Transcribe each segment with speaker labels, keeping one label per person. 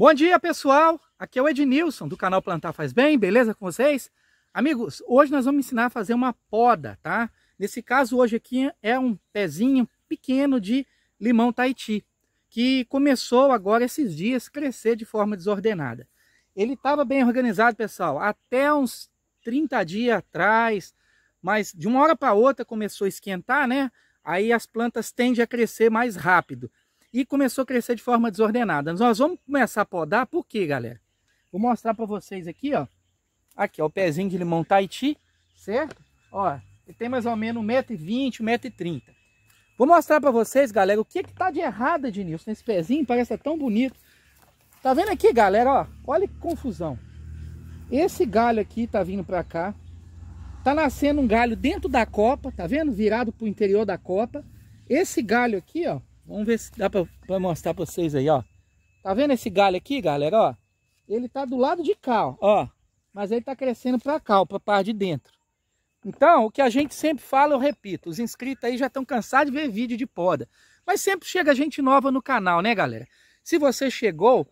Speaker 1: Bom dia, pessoal! Aqui é o Ednilson, do canal Plantar Faz Bem, beleza com vocês? Amigos, hoje nós vamos ensinar a fazer uma poda, tá? Nesse caso, hoje aqui é um pezinho pequeno de limão Tahiti, que começou agora esses dias crescer de forma desordenada. Ele estava bem organizado, pessoal, até uns 30 dias atrás, mas de uma hora para outra começou a esquentar, né? Aí as plantas tendem a crescer mais rápido e começou a crescer de forma desordenada. Nós vamos começar a podar por quê, galera? Vou mostrar para vocês aqui, ó. Aqui, ó, o pezinho de limão Tahiti, certo? Ó, ele tem mais ou menos 1,20m, 1,30m. Vou mostrar para vocês, galera, o que que tá de errado, Ednilson, nesse pezinho, parece tão bonito. Tá vendo aqui, galera, ó, olha que confusão. Esse galho aqui tá vindo para cá, tá nascendo um galho dentro da copa, tá vendo? Virado pro interior da copa. Esse galho aqui, ó, Vamos ver se dá para mostrar para vocês aí, ó. Tá vendo esse galho aqui, galera, ó? Ele tá do lado de cá, ó. Mas ele tá crescendo para cá, para parte de dentro. Então, o que a gente sempre fala, eu repito, os inscritos aí já estão cansados de ver vídeo de poda. Mas sempre chega gente nova no canal, né, galera? Se você chegou,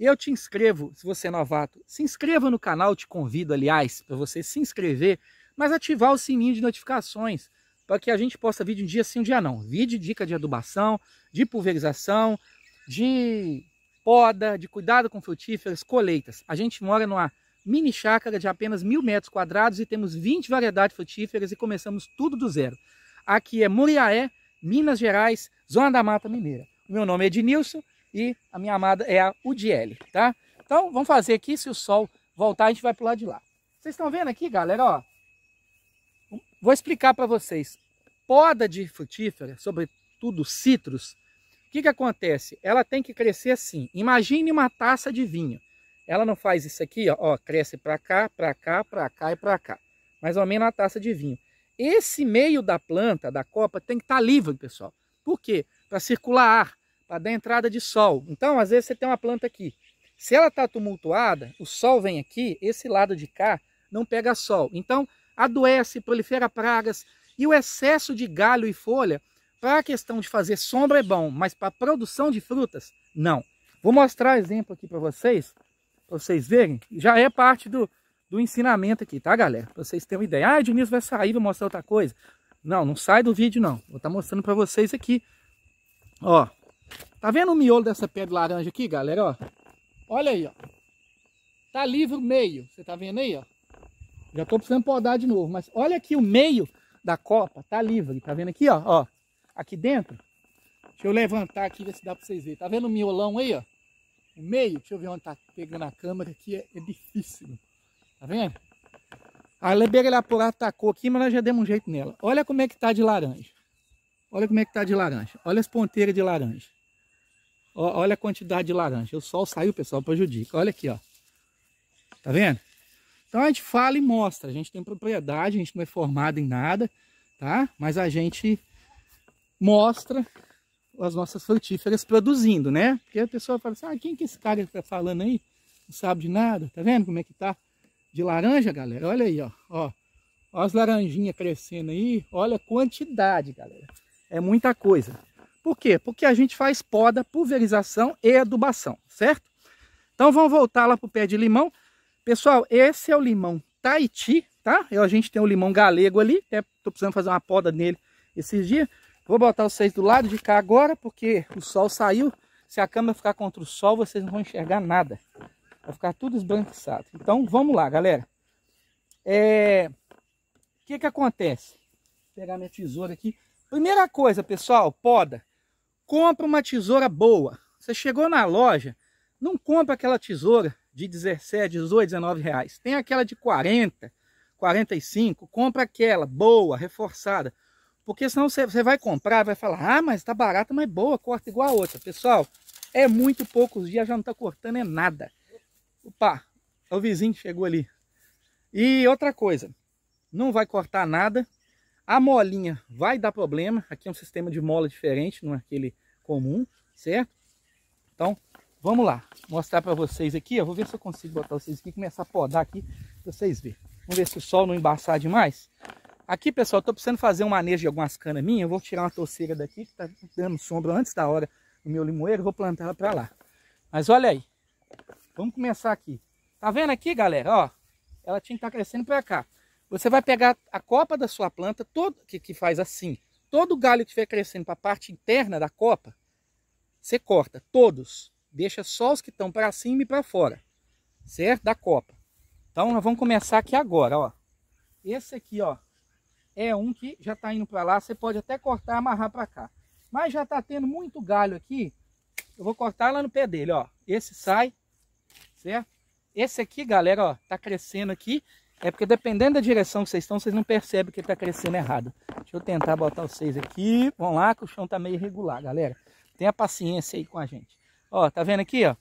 Speaker 1: eu te inscrevo, se você é novato. Se inscreva no canal, te convido, aliás, para você se inscrever, mas ativar o sininho de notificações para que a gente possa vídeo um dia sim, um dia não. Vídeo dica de adubação, de pulverização, de poda, de cuidado com frutíferas, colheitas. A gente mora numa mini chácara de apenas mil metros quadrados e temos 20 variedades frutíferas e começamos tudo do zero. Aqui é Muriaé, Minas Gerais, Zona da Mata Mineira. O meu nome é Ednilson e a minha amada é a Udiele, tá? Então vamos fazer aqui, se o sol voltar a gente vai pro lado de lá. Vocês estão vendo aqui, galera, ó? Vou explicar para vocês. Poda de frutífera, sobretudo citros, o que, que acontece? Ela tem que crescer assim. Imagine uma taça de vinho. Ela não faz isso aqui, ó, ó cresce para cá, para cá, para cá e para cá. Mais ou menos uma taça de vinho. Esse meio da planta, da copa, tem que estar tá livre, pessoal. Por quê? Para circular ar, para dar entrada de sol. Então, às vezes, você tem uma planta aqui. Se ela está tumultuada, o sol vem aqui, esse lado de cá não pega sol. Então, adoece, prolifera pragas. E o excesso de galho e folha, para a questão de fazer sombra é bom, mas para a produção de frutas, não. Vou mostrar exemplo aqui para vocês, para vocês verem. Já é parte do, do ensinamento aqui, tá, galera? Para vocês terem uma ideia. Ah, Ednilson vai sair, vou mostrar outra coisa. Não, não sai do vídeo, não. Vou estar tá mostrando para vocês aqui. Ó, tá vendo o miolo dessa pedra laranja aqui, galera? Ó, olha aí, ó. Tá livre meio, você tá vendo aí, ó? Já estou precisando podar de novo, mas olha aqui o meio da copa, tá livre, tá vendo aqui, ó, ó, aqui dentro. Deixa eu levantar aqui, ver se dá para vocês verem. Tá vendo o miolão aí, ó? O meio, deixa eu ver onde tá pegando a câmera aqui, é, é difícil, tá vendo? A lebeira ele atacou aqui, mas nós já demos um jeito nela. Olha como é que tá de laranja. Olha como é que tá de laranja. Olha as ponteiras de laranja. Ó, olha a quantidade de laranja. O sol saiu, pessoal, para prejudica. Olha aqui, ó. Tá vendo? Então a gente fala e mostra. A gente tem propriedade, a gente não é formado em nada, tá? Mas a gente mostra as nossas frutíferas produzindo, né? Porque a pessoa fala assim, ah, quem que esse cara está tá falando aí? Não sabe de nada, tá vendo como é que tá? De laranja, galera, olha aí, ó, ó. ó as laranjinhas crescendo aí, olha a quantidade, galera. É muita coisa. Por quê? Porque a gente faz poda, pulverização e adubação, certo? Então vamos voltar lá pro pé de limão. Pessoal, esse é o limão Tahiti, tá? Eu, a gente tem o limão galego ali, até tô precisando fazer uma poda nele esses dias. Vou botar vocês do lado de cá agora, porque o sol saiu. Se a câmera ficar contra o sol, vocês não vão enxergar nada. Vai ficar tudo esbranquiçado. Então, vamos lá, galera. É... O que que acontece? Vou pegar minha tesoura aqui. Primeira coisa, pessoal, poda. Compra uma tesoura boa. Você chegou na loja, não compra aquela tesoura de 17, 18, 19 reais. Tem aquela de 40, 45, compra aquela, boa, reforçada. Porque senão você, vai comprar, vai falar, ah, mas tá barata, mas boa, corta igual a outra. Pessoal, é muito poucos dias, já não tá cortando, é nada. Opa, é o vizinho que chegou ali. E outra coisa, não vai cortar nada. A molinha vai dar problema. Aqui é um sistema de mola diferente, não é aquele comum, certo? Então, Vamos lá, mostrar para vocês aqui, ó. Vou ver se eu consigo botar vocês aqui, começar a podar aqui para vocês verem. Vamos ver se o sol não embaçar demais. Aqui, pessoal, estou precisando fazer um manejo de algumas canas minhas. Eu vou tirar uma torceira daqui, que está dando sombra antes da hora no meu limoeiro. Vou plantar ela para lá. Mas olha aí. Vamos começar aqui. Tá vendo aqui, galera? Ó, ela tinha que estar tá crescendo para cá. Você vai pegar a copa da sua planta, todo que, que faz assim. Todo galho que estiver crescendo para a parte interna da copa, você corta, todos deixa só os que estão para cima e para fora, certo? Da copa. Então nós vamos começar aqui agora, ó. Esse aqui, ó, é um que já está indo para lá, você pode até cortar e amarrar para cá. Mas já está tendo muito galho aqui, eu vou cortar lá no pé dele, ó. Esse sai, certo? Esse aqui, galera, ó, está crescendo aqui. É porque dependendo da direção que vocês estão, vocês não percebem que está crescendo errado. Deixa eu tentar botar vocês aqui. Vamos lá, que o chão está meio irregular, galera. Tenha paciência aí com a gente. Ó, tá vendo aqui, ó?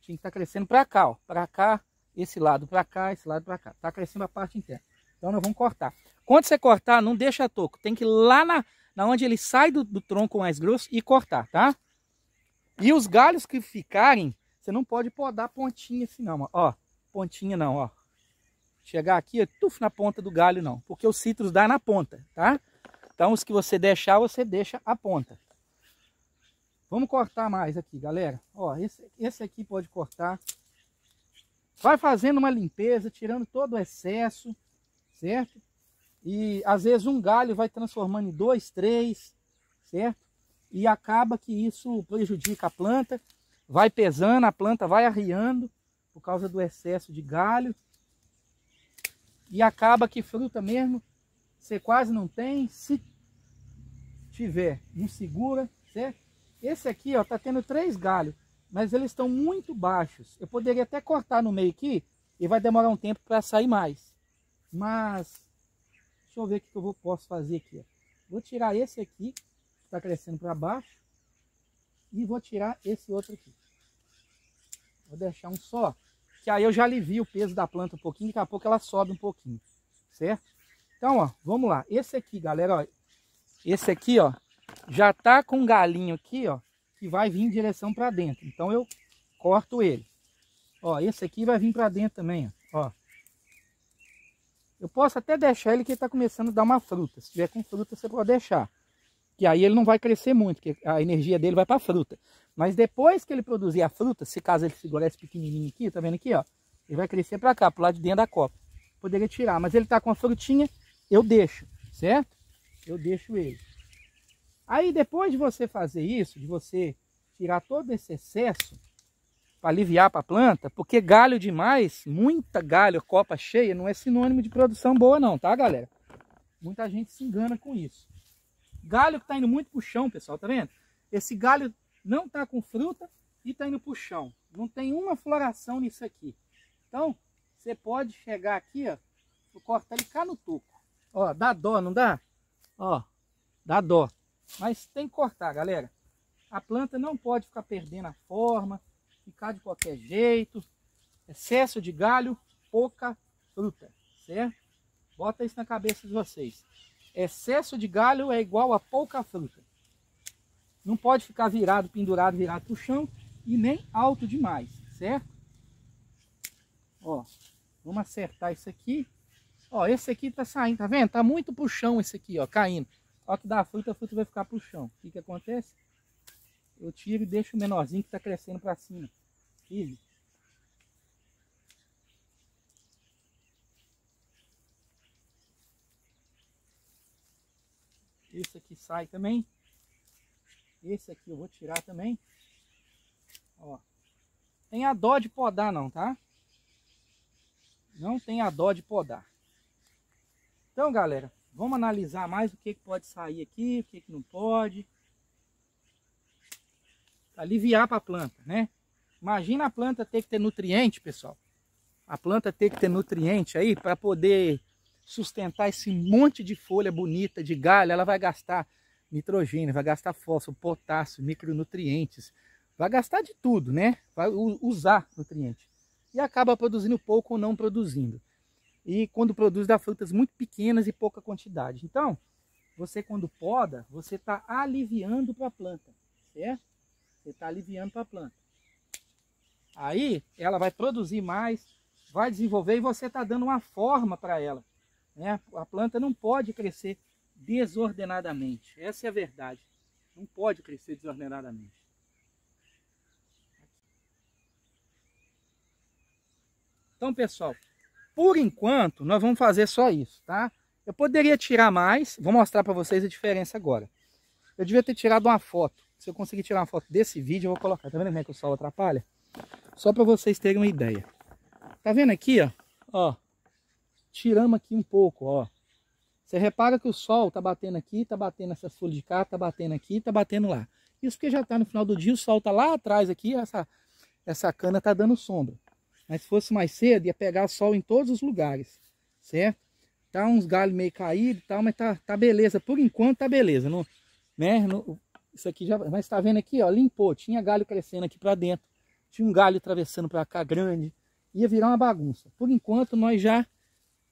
Speaker 1: tinha que tá crescendo para cá, ó. Para cá, esse lado para cá, esse lado para cá. Tá crescendo a parte interna. Então nós vamos cortar. Quando você cortar, não deixa toco. Tem que ir lá na, na onde ele sai do, do tronco mais grosso e cortar, tá? E os galhos que ficarem, você não pode podar pontinha assim não, ó. Pontinha não, ó. Chegar aqui, tuf, na ponta do galho não. Porque os citros dá na ponta, tá? Então os que você deixar, você deixa a ponta. Vamos cortar mais aqui, galera. Ó, esse, esse aqui pode cortar. Vai fazendo uma limpeza, tirando todo o excesso, certo? E às vezes um galho vai transformando em dois, três, certo? E acaba que isso prejudica a planta, vai pesando, a planta vai arriando por causa do excesso de galho. E acaba que fruta mesmo, você quase não tem, se tiver, não segura, certo? Esse aqui, ó, tá tendo três galhos, mas eles estão muito baixos. Eu poderia até cortar no meio aqui e vai demorar um tempo para sair mais. Mas, deixa eu ver o que eu vou, posso fazer aqui. Vou tirar esse aqui, que tá crescendo para baixo, e vou tirar esse outro aqui. Vou deixar um só, que aí eu já alivio o peso da planta um pouquinho, daqui a pouco ela sobe um pouquinho, certo? Então, ó, vamos lá. Esse aqui, galera, ó, esse aqui, ó, já tá com um galinho aqui, ó, que vai vir em direção para dentro. Então eu corto ele. Ó, esse aqui vai vir para dentro também, ó. Eu posso até deixar ele que ele tá começando a dar uma fruta. Se tiver com fruta, você pode deixar. Que aí ele não vai crescer muito, que a energia dele vai para fruta. Mas depois que ele produzir a fruta, se caso ele segurar esse pequenininho aqui, tá vendo aqui, ó? Ele vai crescer para cá, pro lado de dentro da copa. Poderia tirar, mas ele tá com a frutinha, eu deixo, certo? Eu deixo ele. Aí depois de você fazer isso, de você tirar todo esse excesso para aliviar para a planta, porque galho demais, muita galho, copa cheia, não é sinônimo de produção boa não, tá galera? Muita gente se engana com isso. Galho que está indo muito para o chão, pessoal, tá vendo? Esse galho não está com fruta e está indo para o chão. Não tem uma floração nisso aqui. Então, você pode chegar aqui, ó, cortar ele cá no tuco. Ó, dá dó, não dá? Ó, dá dó. Mas tem que cortar, galera. A planta não pode ficar perdendo a forma, ficar de qualquer jeito. Excesso de galho, pouca fruta, certo? Bota isso na cabeça de vocês. Excesso de galho é igual a pouca fruta. Não pode ficar virado, pendurado, virado para o chão e nem alto demais, certo? Ó, vamos acertar isso aqui. Ó, esse aqui tá saindo, tá vendo? Tá muito pro chão esse aqui, ó, caindo hora que dá a fruta, a fruta vai ficar para o chão. O que, que acontece? Eu tiro e deixo o menorzinho que está crescendo para cima. Firme. Esse aqui sai também. Esse aqui eu vou tirar também. Ó. Tem a dó de podar não, tá? Não tem a dó de podar. Então, galera, Vamos analisar mais o que, que pode sair aqui, o que, que não pode. Aliviar para a planta, né? Imagina a planta ter que ter nutriente, pessoal. A planta ter que ter nutriente aí para poder sustentar esse monte de folha bonita, de galho. Ela vai gastar nitrogênio, vai gastar fósforo, potássio, micronutrientes. Vai gastar de tudo, né? Vai usar nutriente. E acaba produzindo pouco ou não produzindo e quando produz dá frutas muito pequenas e pouca quantidade. Então, você quando poda, você está aliviando para a planta, certo? Você está aliviando para a planta. Aí ela vai produzir mais, vai desenvolver e você está dando uma forma para ela. Né? A planta não pode crescer desordenadamente. Essa é a verdade. Não pode crescer desordenadamente. Então, pessoal, por enquanto, nós vamos fazer só isso, tá? Eu poderia tirar mais, vou mostrar para vocês a diferença agora. Eu devia ter tirado uma foto. Se eu conseguir tirar uma foto desse vídeo, eu vou colocar. Tá vendo como é que o sol atrapalha? Só para vocês terem uma ideia. Tá vendo aqui, ó? Ó. Tiramos aqui um pouco, ó. Você repara que o sol tá batendo aqui, tá batendo essa folha de cá, tá batendo aqui, tá batendo lá. Isso porque já tá no final do dia, o sol tá lá atrás aqui, essa, essa cana tá dando sombra. Mas se fosse mais cedo, ia pegar sol em todos os lugares, certo? Tá uns galhos meio caídos e tal, mas tá, tá beleza. Por enquanto tá beleza. Não, né? No, isso aqui já... Mas tá vendo aqui, ó, limpou. Tinha galho crescendo aqui para dentro. Tinha um galho atravessando para cá grande. Ia virar uma bagunça. Por enquanto nós já,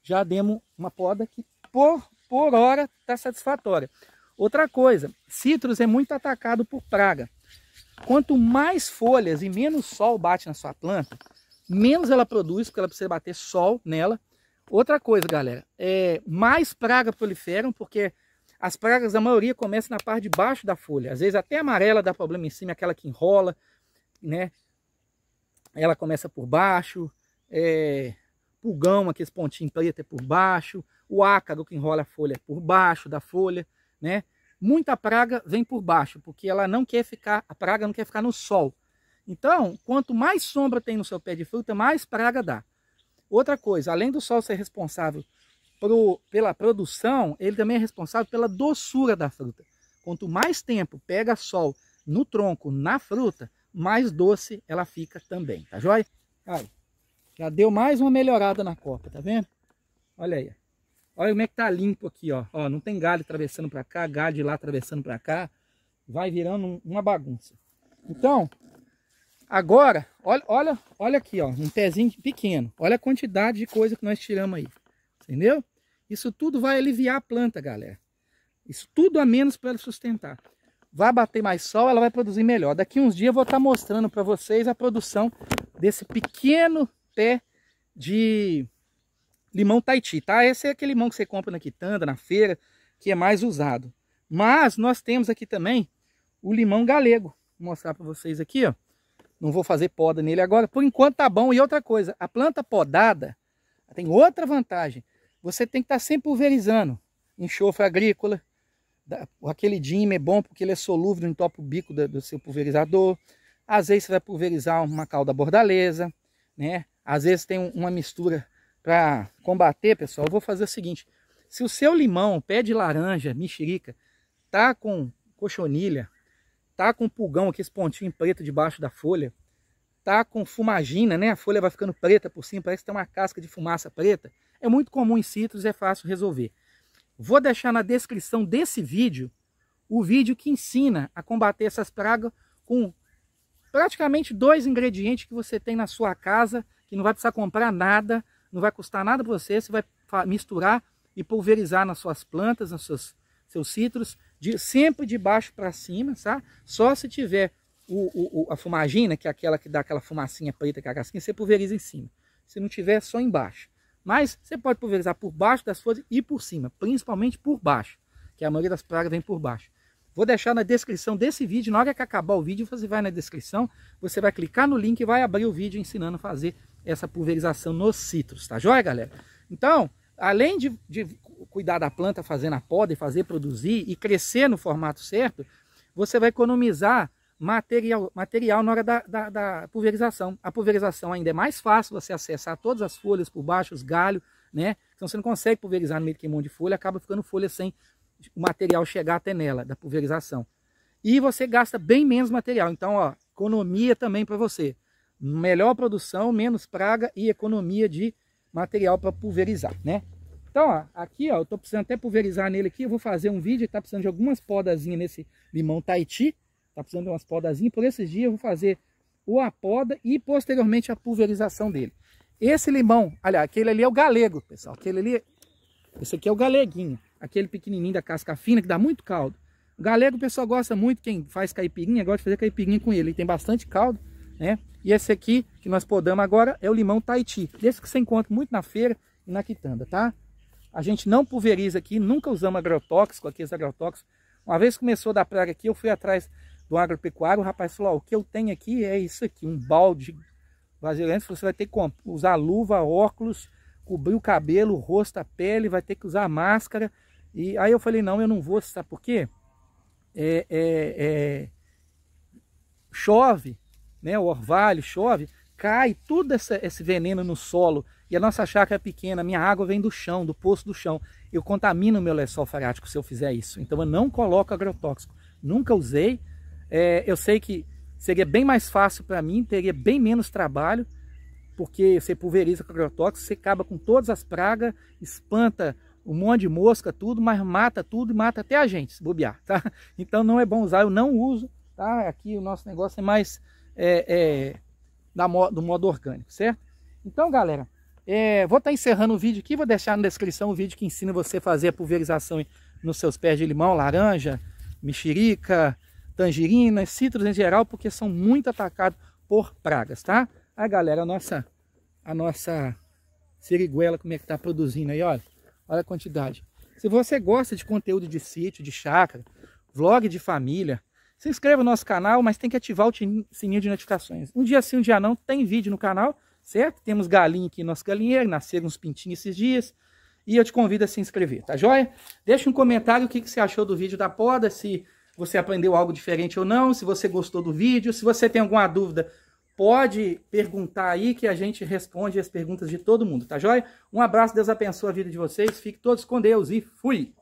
Speaker 1: já demos uma poda que por, por hora tá satisfatória. Outra coisa, citros é muito atacado por praga. Quanto mais folhas e menos sol bate na sua planta, menos ela produz, porque ela precisa bater sol nela. Outra coisa, galera, é mais pragas proliferam, porque as pragas, a maioria, começa na parte de baixo da folha. Às vezes até amarela dá problema em cima, aquela que enrola, né? Ela começa por baixo, é, pulgão, aqueles pontinhos preto é por baixo, o ácaro que enrola a folha é por baixo da folha, né? Muita praga vem por baixo, porque ela não quer ficar, a praga não quer ficar no sol. Então, quanto mais sombra tem no seu pé de fruta, mais praga dá. Outra coisa, além do sol ser responsável pro, pela produção, ele também é responsável pela doçura da fruta. Quanto mais tempo pega sol no tronco, na fruta, mais doce ela fica também, tá joia? Aí, já deu mais uma melhorada na copa, tá vendo? Olha aí. Olha como é que tá limpo aqui, ó. ó não tem galho atravessando para cá, galho de lá atravessando para cá. Vai virando uma bagunça. Então, Agora, olha, olha, olha aqui, ó, um pezinho pequeno. Olha a quantidade de coisa que nós tiramos aí. Entendeu? Isso tudo vai aliviar a planta, galera. Isso tudo a menos para ela sustentar. Vai bater mais sol, ela vai produzir melhor. Daqui uns dias eu vou estar tá mostrando para vocês a produção desse pequeno pé de limão Taiti, tá? Esse é aquele limão que você compra na quitanda, na feira, que é mais usado. Mas nós temos aqui também o limão galego. Vou mostrar para vocês aqui, ó. Não vou fazer poda nele agora. Por enquanto tá bom. E outra coisa, a planta podada tem outra vantagem. Você tem que estar tá sempre pulverizando. Enxofre agrícola. Aquele dime é bom porque ele é solúvel, não entope o bico do, do seu pulverizador. Às vezes você vai pulverizar uma calda bordaleza, né? Às vezes tem uma mistura para combater, pessoal. Eu vou fazer o seguinte: se o seu limão, pé de laranja, mexerica, tá com cochonilha, tá com pulgão aqui, esse pontinho preto debaixo da folha, tá com fumagina, né? A folha vai ficando preta por cima, parece que tem uma casca de fumaça preta. É muito comum em citros, é fácil resolver. Vou deixar na descrição desse vídeo o vídeo que ensina a combater essas pragas com praticamente dois ingredientes que você tem na sua casa, que não vai precisar comprar nada, não vai custar nada para você, você vai misturar e pulverizar nas suas plantas, nos seus, seus citros, de, sempre de baixo para cima, sabe? Só se tiver o, o, a fumagina, que é aquela que dá aquela fumacinha preta que é a casquinha, você pulveriza em cima. Se não tiver, é só embaixo. Mas você pode pulverizar por baixo das folhas e por cima, principalmente por baixo, que a maioria das pragas vem por baixo. Vou deixar na descrição desse vídeo, na hora que acabar o vídeo, você vai na descrição, você vai clicar no link e vai abrir o vídeo ensinando a fazer essa pulverização nos citros, tá joia, galera? Então, além de, de cuidar da planta fazendo a poda e fazer produzir e crescer no formato certo, você vai economizar material, material na hora da, da, da, pulverização. A pulverização ainda é mais fácil você acessar todas as folhas por baixo, os galhos, né? Então você não consegue pulverizar no meio de queimão de folha, acaba ficando folha sem o material chegar até nela, da pulverização. E você gasta bem menos material. Então, ó, economia também para você. Melhor produção, menos praga e economia de material para pulverizar, né? Então, ó, aqui, ó, eu tô precisando até pulverizar nele aqui, eu vou fazer um vídeo, tá precisando de algumas podazinhas nesse limão Tahiti, tá precisando de umas podazinhas, por esses dias eu vou fazer ou a poda e posteriormente a pulverização dele. Esse limão, aliás, aquele ali é o galego, pessoal, aquele ali, esse aqui é o galeguinho, aquele pequenininho da casca fina que dá muito caldo. O galego o pessoal gosta muito, quem faz caipirinha, gosta de fazer caipirinha com ele, ele tem bastante caldo, né? E esse aqui que nós podamos agora é o limão Tahiti. desse que você encontra muito na feira e na quitanda, tá? A gente não pulveriza aqui, nunca usamos agrotóxico, aqui os agrotóxicos. Uma vez começou da praga aqui, eu fui atrás do agropecuário, o rapaz falou, ó, o que eu tenho aqui é isso aqui, um balde vasilhante, você vai ter que usar luva, óculos, cobrir o cabelo, o rosto, a pele, vai ter que usar máscara. E aí eu falei, não, eu não vou, sabe por quê? É, é, é, chove, né, o orvalho, chove, cai todo essa, esse veneno no solo e a nossa chácara é pequena, minha água vem do chão, do poço do chão. Eu contamino o meu lençol freático se eu fizer isso. Então eu não coloco agrotóxico. Nunca usei. É, eu sei que seria bem mais fácil para mim, teria bem menos trabalho, porque você pulveriza com agrotóxico, você acaba com todas as pragas, espanta um monte de mosca, tudo, mas mata tudo e mata até a gente, se bobear, tá? Então não é bom usar, eu não uso, tá? Aqui o nosso negócio é mais é, é, da, do modo orgânico, certo? Então, galera, é, vou estar tá encerrando o vídeo aqui, vou deixar na descrição o vídeo que ensina você a fazer a pulverização nos seus pés de limão, laranja, mexerica, tangerina, citros em geral, porque são muito atacados por pragas, tá? Aí, galera, a nossa, a nossa seriguela, como é que tá produzindo aí, olha. Olha a quantidade. Se você gosta de conteúdo de sítio, de chácara, vlog de família, se inscreva no nosso canal, mas tem que ativar o sininho de notificações. Um dia sim, um dia não, tem vídeo no canal, certo? Temos galinha aqui no nosso galinheiro, nasceram uns pintinhos esses dias. E eu te convido a se inscrever, tá joia? Deixa um comentário o que, que você achou do vídeo da poda, se você aprendeu algo diferente ou não, se você gostou do vídeo, se você tem alguma dúvida, pode perguntar aí que a gente responde as perguntas de todo mundo, tá joia? Um abraço, Deus abençoe a vida de vocês, fiquem todos com Deus e fui!